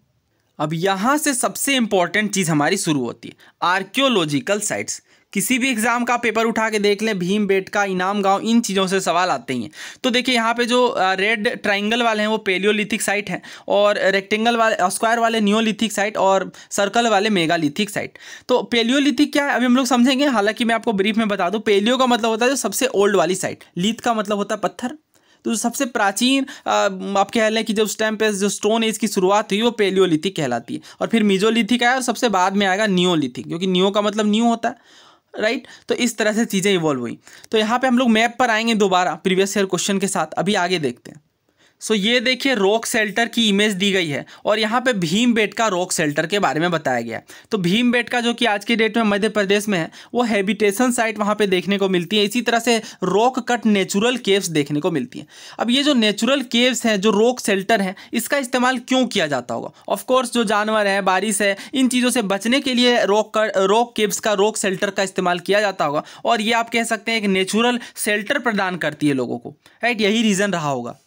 अब यहाँ से सबसे इम्पॉर्टेंट चीज़ हमारी शुरू होती है आर्क्योलॉजिकल साइट्स किसी भी एग्जाम का पेपर उठा के देख लें भीम बेटका इनाम गांव इन चीज़ों से सवाल आते ही हैं तो देखिए यहाँ पे जो रेड ट्राइंगल वाले हैं वो पेलियोलिथिक साइट हैं और रेक्टेंगल वाले स्क्वायर वाले न्योलिथिक साइट और सर्कल वाले मेगालिथिक साइट तो पेलियोलिथिक क्या है अभी हम लोग समझेंगे हालांकि मैं आपको ब्रीफ में बता दूँ पेलियो का मतलब होता है जो सबसे ओल्ड वाली साइट लीथ का मतलब होता है पत्थर तो सबसे प्राचीन आप कह लें कि जब उस टाइम पे जो स्टोन एज की शुरुआत हुई वो पेलियोलिथिक कहलाती है और फिर मिजोलिथिक आया और सबसे बाद में आएगा न्योलिथिक क्योंकि न्यो का मतलब न्यू होता है राइट तो इस तरह से चीज़ें इवॉल्व हुई तो यहाँ पे हम लोग मैप पर आएंगे दोबारा प्रीवियस ईयर क्वेश्चन के साथ अभी आगे देखते हैं सो ये देखिए रॉक सेल्टर की इमेज दी गई है और यहाँ पे भीम बेट का रॉक सेल्टर के बारे में बताया गया है तो भीम बेट का जो कि आज के डेट में मध्य प्रदेश में है वो हैबिटेशन साइट वहाँ पे देखने को मिलती है इसी तरह से रॉक कट नेचुरल केव्स देखने को मिलती हैं अब ये जो नेचुरल केव्स हैं जो रॉक सेल्टर हैं इसका इस्तेमाल क्यों किया जाता होगा ऑफकोर्स जो जानवर है बारिश है इन चीज़ों से बचने के लिए रॉक रॉक केव्स का रॉक सेल्टर का इस्तेमाल किया जाता होगा और ये आप कह सकते हैं एक नेचुरल सेल्टर प्रदान करती है लोगों को राइट यही रीज़न रहा होगा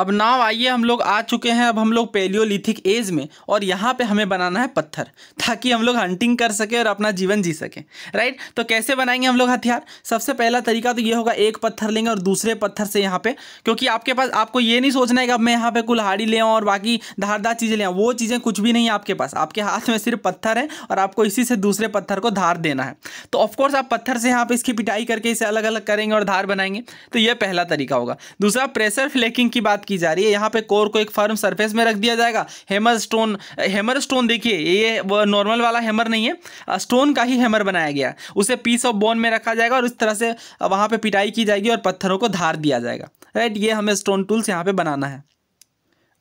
अब नाव आइए हम लोग आ चुके हैं अब हम लोग पेलियोलिथिक एज में और यहाँ पे हमें बनाना है पत्थर ताकि हम लोग हंटिंग कर सकें और अपना जीवन जी सकें राइट तो कैसे बनाएंगे हम लोग हथियार सबसे पहला तरीका तो ये होगा एक पत्थर लेंगे और दूसरे पत्थर से यहाँ पे क्योंकि आपके पास आपको ये नहीं सोचना है कि अब मैं यहाँ पे कुल्हाड़ी ले आऊँ और बाकी धारदार चीज़ें ले आऊँ वो चीज़ें कुछ भी नहीं है आपके पास आपके हाथ में सिर्फ पत्थर है और आपको इसी से दूसरे पत्थर को धार देना है तो ऑफकोर्स आप पत्थर से यहाँ पर इसकी पिटाई करके इसे अलग अलग करेंगे और धार बनाएंगे तो यह पहला तरीका होगा दूसरा प्रेशर फ्लेकिंग की बात की जा रही है यहाँ पे कोर को एक फर्म सरफेस में रख दिया जाएगा हेमर स्टोन हेमर स्टोन देखिए ये नॉर्मल वाला हेमर नहीं है स्टोन का ही हेमर बनाया गया उसे पीस ऑफ बोन में रखा जाएगा और इस तरह से वहाँ पर पिटाई की जाएगी और पत्थरों को धार दिया जाएगा राइट ये हमें स्टोन टूल्स यहाँ पर बनाना है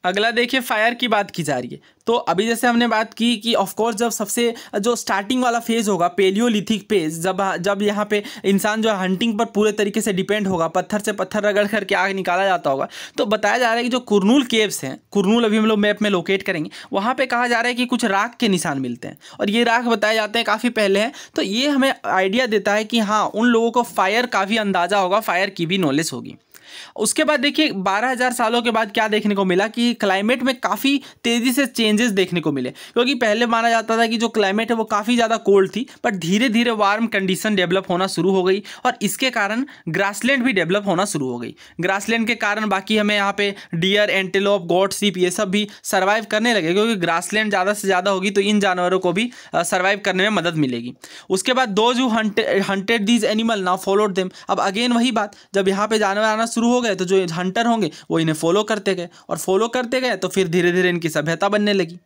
अगला देखिए फायर की बात की जा रही है तो अभी जैसे हमने बात की कि ऑफ कोर्स जब सबसे जो स्टार्टिंग वाला फेज़ होगा पेलियोलिथिक फेज जब जब यहाँ पे इंसान जो है हंटिंग पर पूरे तरीके से डिपेंड होगा पत्थर से पत्थर रगड़ करके आग निकाला जाता होगा तो बताया जा रहा है कि जो कुरनूल केव्स हैं कुरनूल अभी हम लोग मैप में लोकेट करेंगे वहाँ पर कहा जा रहा है कि कुछ राख के निशान मिलते हैं और ये राख बताए जाते हैं काफ़ी पहले हैं तो ये हमें आइडिया देता है कि हाँ उन लोगों को फायर का भी अंदाज़ा होगा फायर की भी नॉलेज होगी उसके बाद देखिए 12000 सालों के बाद क्या देखने को मिला कि क्लाइमेट में काफ़ी तेज़ी से चेंजेस देखने को मिले क्योंकि पहले माना जाता था कि जो क्लाइमेट है वो काफ़ी ज़्यादा कोल्ड थी बट धीरे धीरे वार्म कंडीशन डेवलप होना शुरू हो गई और इसके कारण ग्रासलैंड भी डेवलप होना शुरू हो गई ग्रासलैंड के कारण बाकी हमें यहाँ पे डियर एंटेलोप गॉड सीप ये सब भी सर्वाइव करने लगे क्योंकि ग्रासलैंड ज़्यादा से ज़्यादा होगी तो इन जानवरों को भी सर्वाइव करने में मदद मिलेगी उसके बाद दो जो हंटेड दीज एनिमल ना फॉलोड देम अब अगेन वही बात जब यहाँ पे जानवर आना शुरू शुरू हो गए तो जो हंटर होंगे वो इन्हें फॉलो करते गए और फॉलो करते गए तो फिर धीरे धीरे इनकी सभ्यता बनने लगी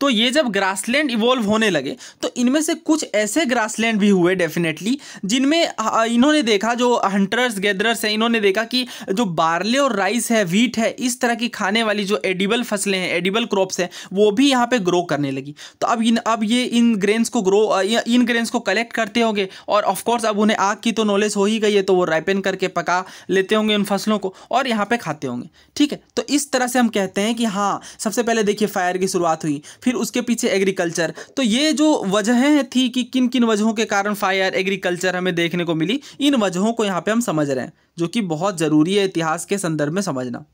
तो ये जब ग्रासलैंड इवोल्व होने लगे तो इनमें से कुछ ऐसे ग्रासलैंड भी हुए डेफिनेटली जिनमें इन्होंने देखा जो हंटर्स गैदरर्स हैं इन्होंने देखा कि जो बार्ले और राइस है वीट है इस तरह की खाने वाली जो एडिबल फसलें हैं एडिबल क्रॉप्स हैं वो भी यहाँ पे ग्रो करने लगी तो अब इन अब ये इन ग्रेन्स को ग्रो इन ग्रेन्स को कलेक्ट करते होंगे और ऑफकोर्स अब उन्हें आग की तो नॉलेज हो ही गई है तो वो राइपेन करके पका लेते होंगे उन फसलों को और यहाँ पर खाते होंगे ठीक है तो इस तरह से हम कहते हैं कि हाँ सबसे पहले देखिए फायर की शुरुआत हुई फिर फिर उसके पीछे एग्रीकल्चर तो ये जो वजहें थी कि किन किन वजहों के कारण फायर एग्रीकल्चर हमें देखने को मिली इन वजहों को यहाँ पे हम समझ रहे हैं जो कि बहुत ज़रूरी है इतिहास के संदर्भ में समझना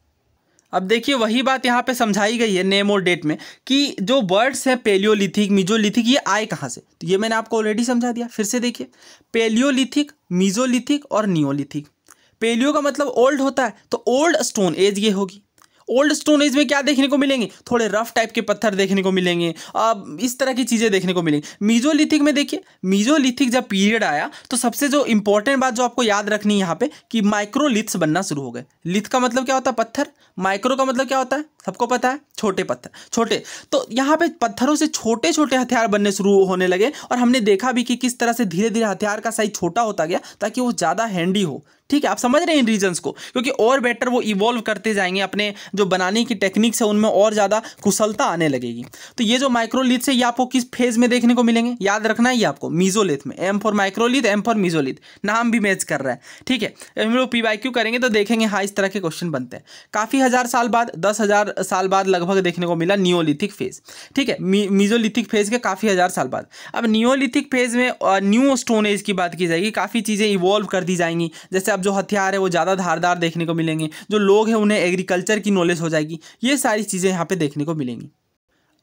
अब देखिए वही बात यहाँ पे समझाई गई है नेम और डेट में कि जो वर्ड्स हैं पेलियोलिथिक मिजोलिथिक ये आए कहाँ से तो ये मैंने आपको ऑलरेडी समझा दिया फिर से देखिए पेलियोलिथिक मिजोलिथिक और नियोलिथिक पेलियो का मतलब ओल्ड होता है तो ओल्ड स्टोन एज ये होगी ओल्ड स्टोन एज में क्या देखने को मिलेंगे थोड़े रफ टाइप के पत्थर देखने को मिलेंगे अब इस तरह की चीज़ें देखने को मिलेंगी मीजोलिथिक में देखिए मीजोलिथिक जब पीरियड आया तो सबसे जो इंपॉर्टेंट बात जो आपको याद रखनी है यहाँ पे कि माइक्रोलिथ्स बनना शुरू हो गए लिथ का मतलब क्या होता है पत्थर माइक्रो का मतलब क्या होता है सबको पता है छोटे पत्थर छोटे तो यहाँ पे पत्थरों से छोटे छोटे हथियार बनने शुरू होने लगे और हमने देखा भी कि किस तरह से धीरे धीरे हथियार का साइज छोटा होता गया ताकि वो ज़्यादा हैंडी हो ठीक है आप समझ रहे हैं इन रीजन्स को क्योंकि और बेटर वो इवॉल्व करते जाएंगे अपने जो बनाने की टेक्निक्स है उनमें और ज़्यादा कुशलता आने लगेगी तो ये जो माइक्रोलिथ्स है ये आपको किस फेज में देखने को मिलेंगे याद रखना है ये आपको मीजोलिथ में M for microlith M for mesolith नाम भी मैच कर रहा है ठीक है हम लोग पी वाई क्यू करेंगे तो देखेंगे हाँ इस तरह के क्वेश्चन बनते हैं काफ़ी हज़ार साल बाद दस हज़ार साल बाद लगभग देखने को मिला नियोलिथिक फेज ठीक है मीजोलिथिक फेज के काफ़ी हज़ार साल बाद अब नियोलिथिक फेज में न्यू स्टोन एज की बात की जाएगी काफ़ी चीज़ें इवॉल्व कर दी जाएंगी जैसे अब जो हथियार है वो ज़्यादा धारदार देखने को मिलेंगे जो लोग हैं उन्हें एग्रीकल्चर की नॉलेज हो जाएगी ये सारी चीज़ें यहाँ पे देखने को मिलेंगी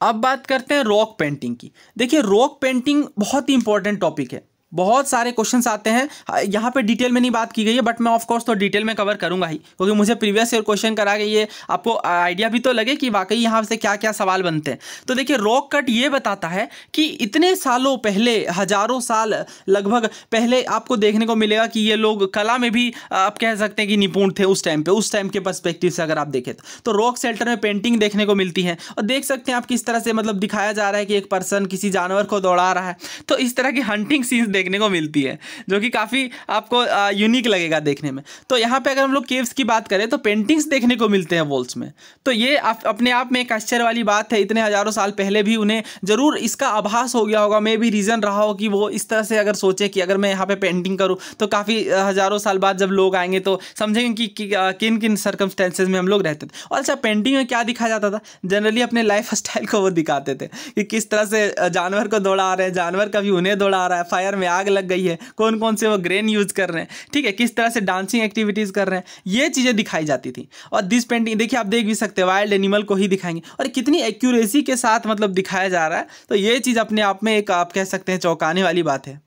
अब बात करते हैं रॉक पेंटिंग की देखिए रॉक पेंटिंग बहुत ही इंपॉर्टेंट टॉपिक है बहुत सारे क्वेश्चन आते हैं हाँ, यहाँ पे डिटेल में नहीं बात की गई है बट मैं ऑफकोर्स तो डिटेल में कवर करूँगा ही क्योंकि तो मुझे प्रीवियस ईयर क्वेश्चन करा गई है आपको आइडिया भी तो लगे कि वाकई यहाँ से क्या क्या सवाल बनते हैं तो देखिए रॉक कट ये बताता है कि इतने सालों पहले हजारों साल लगभग पहले आपको देखने को मिलेगा कि ये लोग कला में भी आप कह सकते हैं कि निपुण थे उस टाइम पे उस टाइम के पर्सपेक्टिव से अगर आप देखें तो रॉक तो सेल्टर में पेंटिंग देखने को मिलती है और देख सकते हैं आप किस तरह से मतलब दिखाया जा रहा है कि एक पर्सन किसी जानवर को दौड़ा रहा है तो इस तरह की हंटिंग सीन्स देख देखने को मिलती है जो कि काफ़ी आपको यूनिक लगेगा देखने में तो यहाँ पे अगर हम लोग केव्स की बात करें तो पेंटिंग्स देखने को मिलते हैं वॉल्स में तो ये आप, अपने आप में एक आश्चर्य वाली बात है इतने हज़ारों साल पहले भी उन्हें ज़रूर इसका आभास हो गया होगा मे भी रीज़न रहा हो कि वो इस तरह से अगर सोचे कि अगर मैं यहाँ पर पेंटिंग करूँ तो काफ़ी हज़ारों साल बाद जब लोग आएंगे तो समझेंगे कि किन किन सर्कमस्टेंसेज में हम लोग रहते थे और अच्छा पेंटिंग में क्या दिखा जाता था जनरली अपने लाइफ स्टाइल को वो दिखाते थे कि किस तरह से जानवर को दौड़ा रहे हैं जानवर कभी उन्हें दौड़ा रहा है फायर में आग लग गई है कौन कौन से वो ग्रेन यूज़ कर रहे हैं ठीक है किस तरह से डांसिंग एक्टिविटीज़ कर रहे हैं ये चीज़ें दिखाई जाती थी और दिस पेंटिंग देखिए आप देख भी सकते हैं वाइल्ड एनिमल को ही दिखाएंगे और कितनी एक्यूरेसी के साथ मतलब दिखाया जा रहा है तो ये चीज़ अपने आप में एक आप कह सकते हैं चौंकाने वाली बात है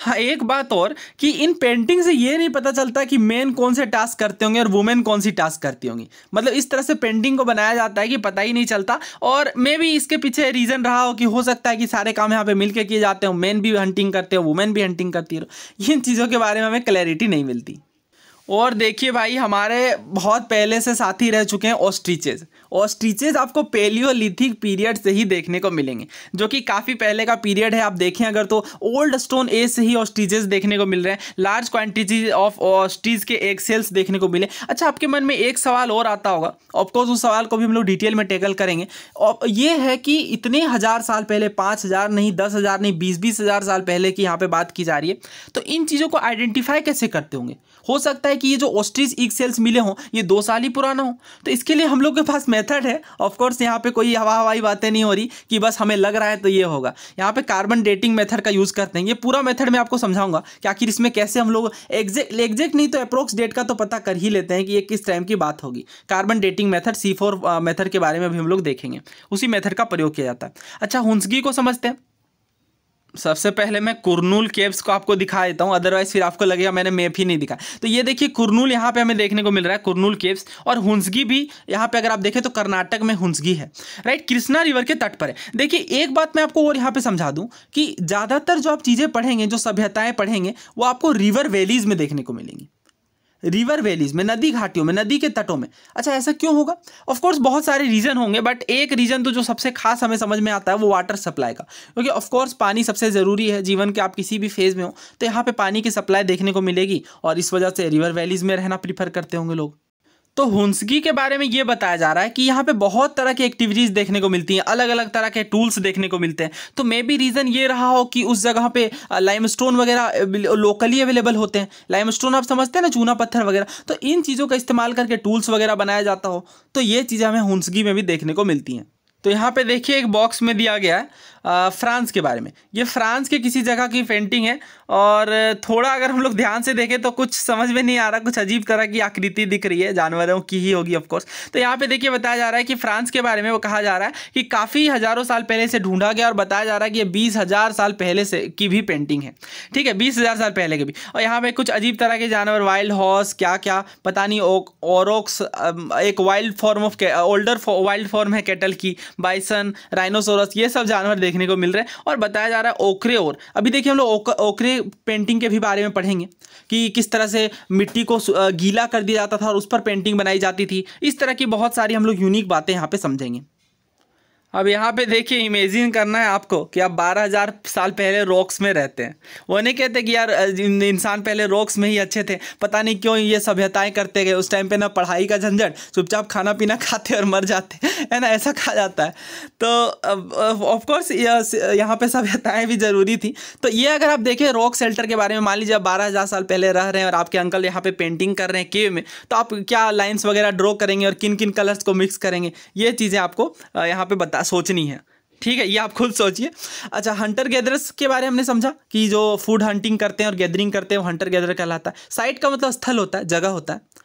हाँ एक बात और कि इन पेंटिंग से ये नहीं पता चलता कि मेन कौन से टास्क करते होंगे और वुमेन कौन सी टास्क करती होंगी मतलब इस तरह से पेंटिंग को बनाया जाता है कि पता ही नहीं चलता और मे भी इसके पीछे रीज़न रहा हो कि हो सकता है कि सारे काम यहाँ पे मिलके किए जाते हो मेन भी हंटिंग करते हो वुमेन भी हंटिंग करती हो इन चीज़ों के बारे में हमें क्लैरिटी नहीं मिलती और देखिए भाई हमारे बहुत पहले से साथी रह चुके हैं ऑस्ट्रीचेज ऑस्ट्रीचेज आपको पेलियोलिथिक पीरियड से ही देखने को मिलेंगे जो कि काफ़ी पहले का पीरियड है आप देखें अगर तो ओल्ड स्टोन एज से ही ऑस्ट्रीचेज देखने को मिल रहे हैं लार्ज क्वांटिटीज ऑफ ऑस्ट्रीज के एग सेल्स देखने को मिले अच्छा आपके मन में एक सवाल और आता होगा ऑफकोर्स उस सवाल को भी हम लोग डिटेल में टेकल करेंगे और ये है कि इतने हज़ार साल पहले पाँच हज़ार नहीं दस हज़ार नहीं बीस बीस हज़ार साल पहले की यहाँ पे बात की जा रही है तो इन चीज़ों को आइडेंटिफाई कैसे करते होंगे हो सकता है कि ये जो ऑस्ट्रीज एक सेल्स मिले हों ये दो साल ही पुराना हो तो इसके लिए हम लोग के पास मेथड है ऑफकोर्स यहाँ पे कोई हवा हवाई बातें नहीं हो रही कि बस हमें लग रहा है तो ये होगा यहाँ पे कार्बन डेटिंग मेथड का यूज़ करते हैं ये पूरा मेथड मैं आपको समझाऊंगा कि आखिर इसमें कैसे हम लोग एग्जैक्ट एग्जैक्ट नहीं तो अप्रोक्स डेट का तो पता कर ही लेते हैं कि ये किस टाइम की बात होगी carbon dating method C method के बारे में भी हम लोग देखेंगे उसी मेथड का प्रयोग किया जाता है अच्छा हुंसगी को समझते हैं सबसे पहले मैं कुरनूल केव्स को आपको दिखा देता हूँ अदरवाइज फिर आपको लगेगा मैंने मैप ही नहीं दिखाया तो ये देखिए कुरनूल यहाँ पे हमें देखने को मिल रहा है कुरनूल केव्स और हुंसगी भी यहाँ पे अगर आप देखें तो कर्नाटक में हुंसगी है राइट कृष्णा रिवर के तट पर है देखिए एक बात मैं आपको और यहाँ पर समझा दूँ कि ज़्यादातर जो आप चीज़ें पढ़ेंगे जो सभ्यताएँ पढ़ेंगे वो आपको रिवर वैलीज़ में देखने को मिलेंगी रिवर वैलीज में नदी घाटियों में नदी के तटों में अच्छा ऐसा क्यों होगा ऑफकोर्स बहुत सारे रीज़न होंगे बट एक रीज़न तो जो सबसे खास हमें समझ में आता है वो वाटर सप्लाई का क्योंकि ऑफकोर्स पानी सबसे ज़रूरी है जीवन के आप किसी भी फेज़ में हो तो यहाँ पे पानी की सप्लाई देखने को मिलेगी और इस वजह से रिवर वैलीज़ में रहना प्रीफर करते होंगे लोग तो हुंसगी के बारे में ये बताया जा रहा है कि यहाँ पे बहुत तरह की एक्टिविटीज़ देखने को मिलती हैं अलग अलग तरह के टूल्स देखने को मिलते हैं तो मे बी रीज़न ये रहा हो कि उस जगह पे लाइमस्टोन वगैरह लोकली अवेलेबल होते हैं लाइमस्टोन आप समझते हैं ना चूना पत्थर वगैरह तो इन चीज़ों का इस्तेमाल करके टूल्स वगैरह बनाया जाता हो तो ये चीज़ें हमें हुंसगी में भी देखने को मिलती हैं तो यहाँ पे देखिए एक बॉक्स में दिया गया है फ्रांस के बारे में ये फ्रांस के किसी जगह की पेंटिंग है और थोड़ा अगर हम लोग ध्यान से देखें तो कुछ समझ में नहीं आ रहा कुछ अजीब तरह की आकृति दिख रही है जानवरों की ही होगी ऑफकोर्स तो यहाँ पे देखिए बताया जा रहा है कि फ्रांस के बारे में वो कहा जा रहा है कि काफ़ी हज़ारों साल पहले से ढूंढा गया और बताया जा रहा है कि ये बीस हज़ार साल पहले से की भी पेंटिंग है ठीक है बीस हज़ार साल पहले के भी और यहाँ पे कुछ अजीब तरह के जानवर वाइल्ड हॉर्स क्या क्या पता नहीं ओक ओरोक्स एक wild form of older wild form है कैटल की बाइसन राइनोसोरस ये सब जानवर देख देखने को मिल रहा है और बताया जा रहा है ओकरे और अभी देखिए हम लोग ओकरे पेंटिंग के भी बारे में पढ़ेंगे कि किस तरह से मिट्टी को गीला कर दिया जाता था और उस पर पेंटिंग बनाई जाती थी इस तरह की बहुत सारी हम लोग यूनिक बातें यहाँ पर समझेंगे अब यहाँ पे देखिए इमेजिन करना है आपको कि आप 12000 साल पहले रॉक्स में रहते हैं वो नहीं कहते कि यार इंसान पहले रॉक्स में ही अच्छे थे पता नहीं क्यों ये सभ्यताएं करते गए उस टाइम पे ना पढ़ाई का झंझट चुपचाप खाना पीना खाते और मर जाते है ना ऐसा कहा जाता है तो ऑफकोर्स यहाँ पर सभ्यताएँ भी ज़रूरी थी तो ये अगर आप देखें रॉक सेल्टर के बारे में मान लीजिए आप बारह साल पहले रह रहे हैं और आपके अंकल यहाँ पर पेंटिंग कर रहे हैं केव में तो आप क्या लाइन्स वगैरह ड्रॉ करेंगे और किन किन कलर्स को मिक्स करेंगे ये चीज़ें आपको यहाँ पर बता सोचनी है ठीक है ये आप खुद सोचिए अच्छा हंटर गैदरर्स के बारे में हमने समझा कि जो फूड हंटिंग करते हैं और गैदरिंग करते हैं वो हंटर गैदर कहलाता है साइट का मतलब स्थल होता है जगह होता है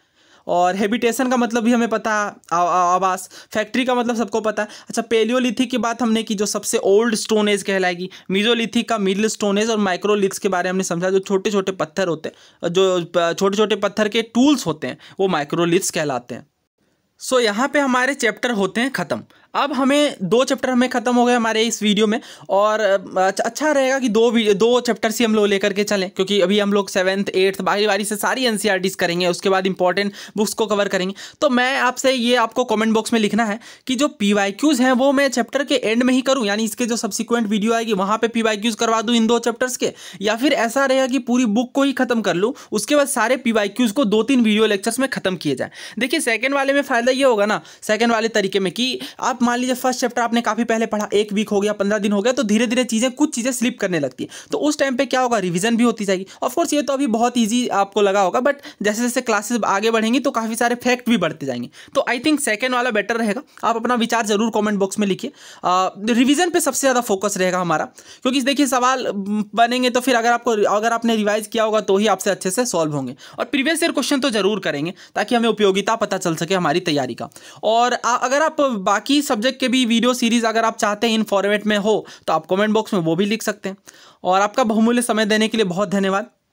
और हैबिटेशन का मतलब भी हमें पता आवास फैक्ट्री का मतलब सबको पता है अच्छा पेलियोलिथिक की बात हमने की जो सबसे ओल्ड स्टोनेज कहलाएगी मीजोलिथिक का मिडिल स्टोनेज और माइक्रोलिथ्स के बारे में हमने समझा जो छोटे छोटे पत्थर होते हैं जो छोटे छोटे पत्थर के टूल्स होते हैं वो माइक्रोलिथ्स कहलाते हैं सो so, यहाँ पे हमारे चैप्टर होते हैं ख़त्म अब हमें दो चैप्टर हमें ख़त्म हो गए हमारे इस वीडियो में और अच्छा, अच्छा रहेगा कि दो दो चैप्टर्स ही हम लोग लेकर के चलें क्योंकि अभी हम लोग सेवन्थ एट्थ बारी बारी से सारी एन e करेंगे उसके बाद इंपॉर्टेंट बुक्स को कवर करेंगे तो मैं आपसे ये आपको कॉमेंट बॉक्स में लिखना है कि जो पी हैं वो मैं चैप्टर के एंड में ही करूँ यानी इसके जो सब्सिक्वेंट वीडियो आएगी वहाँ पर पी करवा दूँ इन दो चैप्टर्स के या फिर ऐसा रहेगा कि पूरी बुक को ही खत्म कर लूँ उसके बाद सारे पी को दो तीन वीडियो लेक्चर्स में खत्म किए जाए देखिए सेकेंड वाले में फ़ायदा ये होगा ना सेकेंड वाले तरीके में कि आप मान लीजिए फर्स्ट चैप्टर आपने काफ़ी पहले पढ़ा एक वीक हो गया पंद्रह दिन हो गया तो धीरे धीरे चीज़ें कुछ चीज़ें स्लिप करने लगती है तो उस टाइम पे क्या होगा रिविजन भी होती जाएगी ऑफकोर्स ये तो अभी बहुत ईजी आपको लगा होगा बट जैसे जैसे क्लासेस आगे बढ़ेंगी तो काफ़ी सारे फैक्ट भी बढ़ते जाएंगे तो आई थिंक सेकेंड वाला बेटर रहेगा आप अपना विचार जरूर कॉमेंट बॉक्स में लिखिए रिविजन पर सबसे ज़्यादा फोकस रहेगा हमारा क्योंकि देखिए सवाल बनेंगे तो फिर अगर आपको अगर आपने रिवाइज किया होगा तो ही आपसे अच्छे से सॉल्व होंगे और प्रीवियस ईयर क्वेश्चन तो जरूर करेंगे ताकि हमें उपयोगिता पता चल सके हमारी तैयारी का और अगर आप बाकी सब्जेक्ट के भी वीडियो सीरीज़ अगर आप चाहते हैं इन फॉर्मेट में हो तो आप कमेंट बॉक्स में वो भी लिख सकते हैं और आपका बहुमूल्य समय देने के लिए बहुत धन्यवाद